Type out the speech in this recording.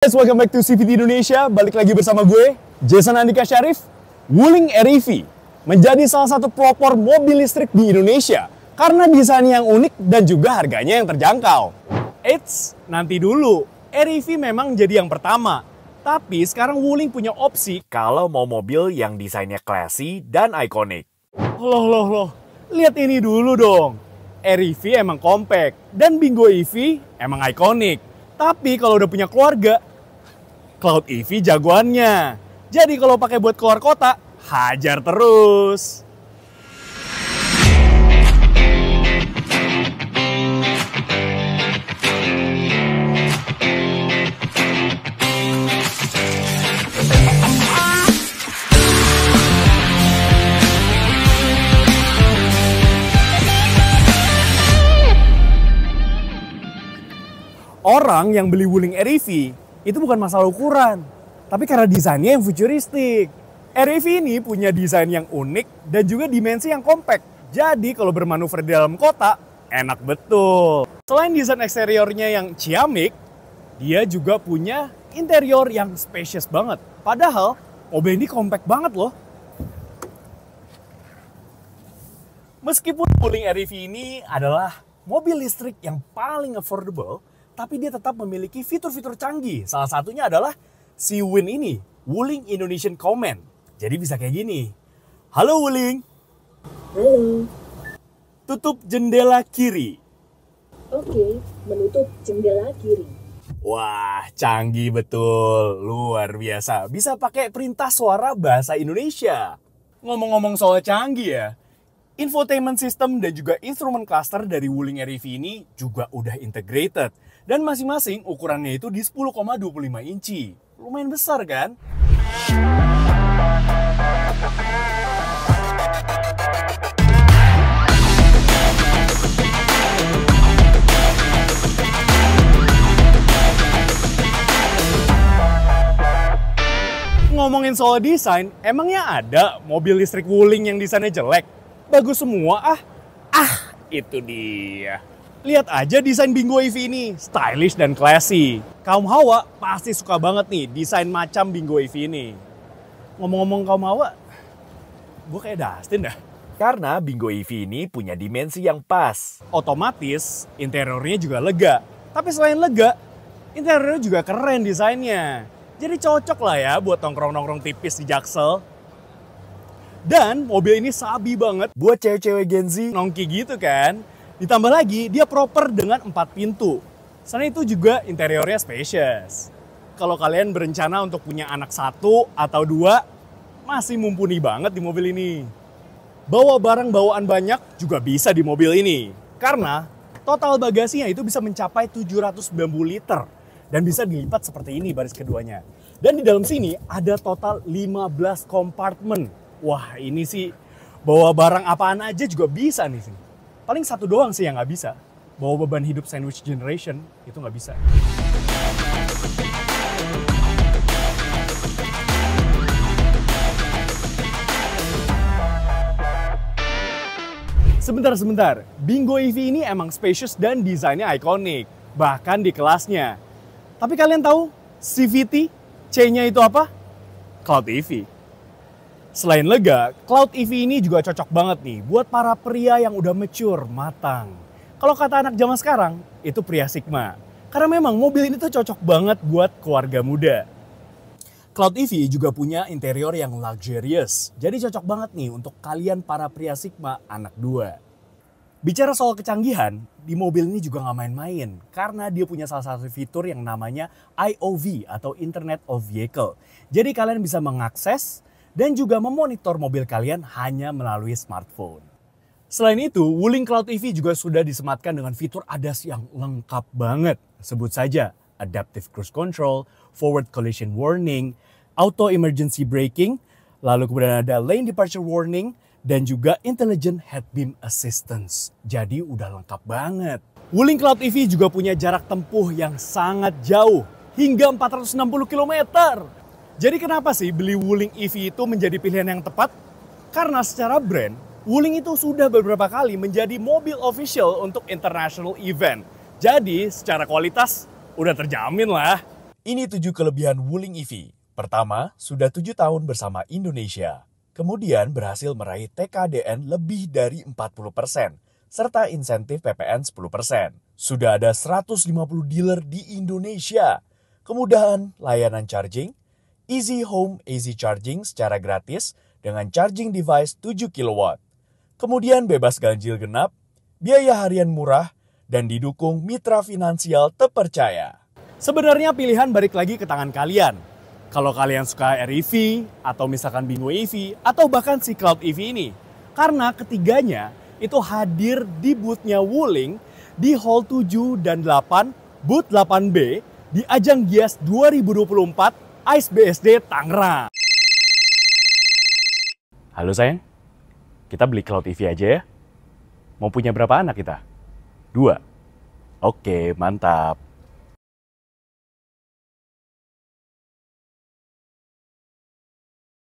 Guys, welcome back to CVT Indonesia. Balik lagi bersama gue, Jason Andika Syarif. Wuling REV menjadi salah satu pelopor mobil listrik di Indonesia karena desain yang unik dan juga harganya yang terjangkau. Eits, nanti dulu. REV memang jadi yang pertama. Tapi sekarang Wuling punya opsi kalau mau mobil yang desainnya classy dan ikonik. Loh, loh, loh. Lihat ini dulu dong. REV emang compact dan Bingo EV emang ikonik. Tapi kalau udah punya keluarga, Cloud EV jagoannya. Jadi kalau pakai buat keluar kota, hajar terus. orang yang beli Wuling REV itu bukan masalah ukuran, tapi karena desainnya yang futuristik. RAV ini punya desain yang unik dan juga dimensi yang kompak. Jadi kalau bermanuver di dalam kota, enak betul. Selain desain eksteriornya yang ciamik, dia juga punya interior yang spacious banget. Padahal mobil ini kompak banget loh. Meskipun Wuling RAV ini adalah mobil listrik yang paling affordable, tapi dia tetap memiliki fitur-fitur canggih. Salah satunya adalah si Win ini, Wuling Indonesian Comment. Jadi bisa kayak gini. Halo Wuling. Halo. Tutup jendela kiri. Oke, menutup jendela kiri. Wah, canggih betul. Luar biasa. Bisa pakai perintah suara bahasa Indonesia. Ngomong-ngomong soal canggih ya, Infotainment system dan juga instrumen cluster dari Wuling REV ini juga udah integrated. Dan masing-masing ukurannya itu di 10,25 inci. Lumayan besar kan? Ngomongin soal desain, emangnya ada mobil listrik Wuling yang desainnya jelek? Bagus semua ah. Ah, itu dia. Lihat aja desain Bingo EV ini, stylish dan classy. Kaum hawa pasti suka banget nih desain macam Bingo EV ini. Ngomong-ngomong kaum hawa, gue kayak Dustin dah. Karena Bingo EV ini punya dimensi yang pas. Otomatis interiornya juga lega. Tapi selain lega, interiornya juga keren desainnya. Jadi cocok lah ya buat nongkrong-nongkrong tipis di Jaksel. Dan mobil ini sabi banget buat cewek-cewek Gen Z nongki gitu kan. Ditambah lagi, dia proper dengan empat pintu. Selain itu juga interiornya spacious. Kalau kalian berencana untuk punya anak satu atau dua, masih mumpuni banget di mobil ini. Bawa barang bawaan banyak juga bisa di mobil ini. Karena total bagasinya itu bisa mencapai 790 liter dan bisa dilipat seperti ini baris keduanya. Dan di dalam sini ada total 15 kompartemen wah ini sih bawa barang apaan aja juga bisa nih sih. Paling satu doang sih yang nggak bisa. Bawa beban hidup sandwich generation itu nggak bisa. Sebentar, sebentar. Bingo EV ini emang spacious dan desainnya ikonik. Bahkan di kelasnya. Tapi kalian tahu CVT, C-nya itu apa? Cloud EV. Selain lega, Cloud EV ini juga cocok banget nih buat para pria yang udah mature, matang. Kalau kata anak zaman sekarang, itu pria Sigma. Karena memang mobil ini tuh cocok banget buat keluarga muda. Cloud EV juga punya interior yang luxurious, jadi cocok banget nih untuk kalian para pria Sigma anak dua. Bicara soal kecanggihan, di mobil ini juga nggak main-main karena dia punya salah satu fitur yang namanya IOV atau Internet of Vehicle. Jadi kalian bisa mengakses dan juga memonitor mobil kalian hanya melalui smartphone. Selain itu, Wuling Cloud EV juga sudah disematkan dengan fitur ADAS yang lengkap banget. Sebut saja Adaptive Cruise Control, Forward Collision Warning, Auto Emergency Braking, lalu kemudian ada Lane Departure Warning, dan juga Intelligent Head Beam Assistance. Jadi udah lengkap banget. Wuling Cloud EV juga punya jarak tempuh yang sangat jauh, hingga 460 km. Jadi kenapa sih beli Wuling EV itu menjadi pilihan yang tepat? Karena secara brand, Wuling itu sudah beberapa kali menjadi mobil official untuk international event. Jadi secara kualitas udah terjamin lah. Ini tujuh kelebihan Wuling EV. Pertama, sudah tujuh tahun bersama Indonesia. Kemudian berhasil meraih TKDN lebih dari 40 persen, serta insentif PPN 10 persen. Sudah ada 150 dealer di Indonesia. Kemudahan layanan charging, Easy Home Easy Charging secara gratis dengan charging device 7 kW. Kemudian bebas ganjil genap, biaya harian murah, dan didukung mitra finansial terpercaya. Sebenarnya pilihan balik lagi ke tangan kalian. Kalau kalian suka REV, atau misalkan Bingo EV, atau bahkan si Cloud EV ini. Karena ketiganya itu hadir di boothnya Wuling di Hall 7 dan 8, Boot 8B di ajang Gias 2024 AIS BSD Tangerang. Halo sayang, kita beli Cloud TV aja ya. Mau punya berapa anak kita? Dua. Oke, mantap.